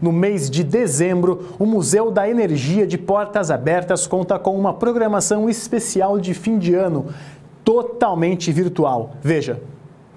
No mês de dezembro, o Museu da Energia de Portas Abertas conta com uma programação especial de fim de ano, totalmente virtual. Veja.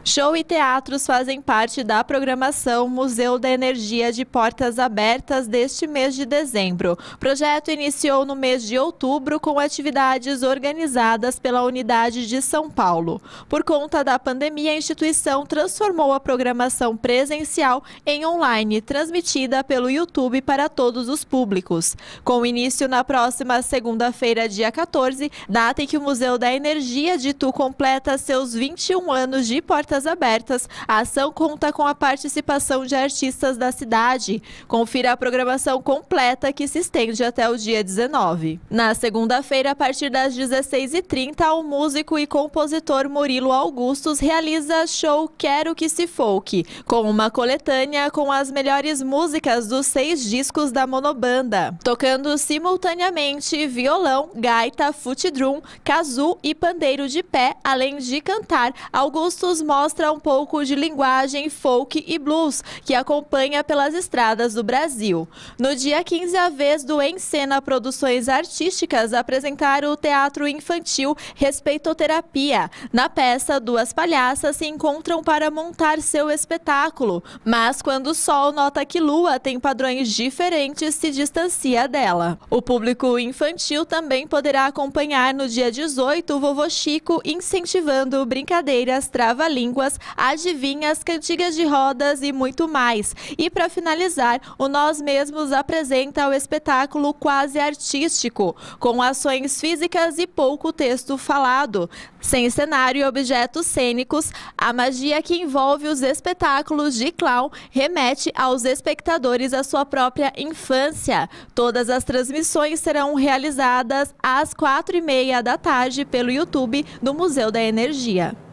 Show e teatros fazem parte da programação Museu da Energia de Portas Abertas deste mês de dezembro. O projeto iniciou no mês de outubro com atividades organizadas pela Unidade de São Paulo. Por conta da pandemia, a instituição transformou a programação presencial em online, transmitida pelo YouTube para todos os públicos. Com início na próxima segunda-feira, dia 14, data em que o Museu da Energia de Tu completa seus 21 anos de portas portas abertas, a ação conta com a participação de artistas da cidade. Confira a programação completa que se estende até o dia 19. Na segunda-feira, a partir das 16h30, o músico e compositor Murilo Augustos realiza show Quero Que Se Folk, com uma coletânea com as melhores músicas dos seis discos da monobanda, tocando simultaneamente violão, gaita, fute drum, casu e pandeiro de pé, além de cantar, Augustos mostra mostra um pouco de linguagem folk e blues que acompanha pelas estradas do Brasil. No dia 15, a vez do Encena Produções Artísticas apresentar o teatro infantil Respeitoterapia. Na peça, duas palhaças se encontram para montar seu espetáculo, mas quando o sol nota que Lua tem padrões diferentes, se distancia dela. O público infantil também poderá acompanhar no dia 18 o Vovô Chico incentivando brincadeiras trava-língua línguas, adivinhas, cantigas de rodas e muito mais. E para finalizar, o Nós Mesmos apresenta o espetáculo quase artístico, com ações físicas e pouco texto falado. Sem cenário e objetos cênicos, a magia que envolve os espetáculos de clown remete aos espectadores à sua própria infância. Todas as transmissões serão realizadas às quatro e meia da tarde pelo YouTube do Museu da Energia.